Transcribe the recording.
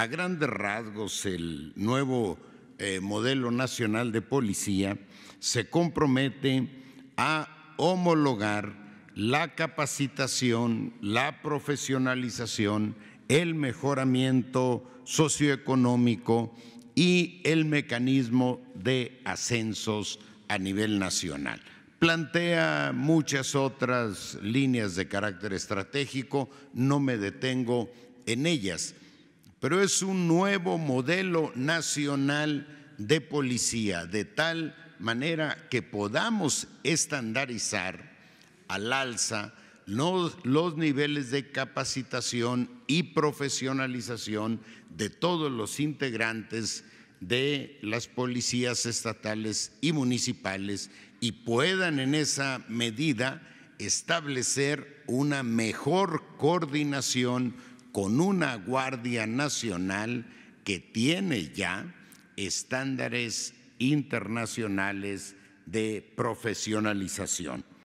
a grandes rasgos el nuevo eh, modelo nacional de policía se compromete a homologar la capacitación, la profesionalización, el mejoramiento socioeconómico y el mecanismo de ascensos a nivel nacional. Plantea muchas otras líneas de carácter estratégico, no me detengo en ellas pero es un nuevo modelo nacional de policía, de tal manera que podamos estandarizar al alza los, niveles de capacitación y profesionalización de todos los integrantes de las policías estatales y municipales y puedan en esa medida establecer una mejor coordinación con una Guardia Nacional que tiene ya estándares internacionales de profesionalización.